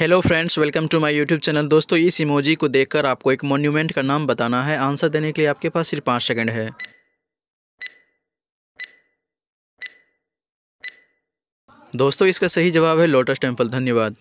hello friends welcome to my YouTube channel दोस्तों इस emoji को देखकर आपको एक मॉन्यूमेंट का नाम बताना है आंसर देने के लिए आपके पास सिर्फ पाँच सेकंड है दोस्तों इसका सही जवाब है लोटस टेम्पल धन्यवाद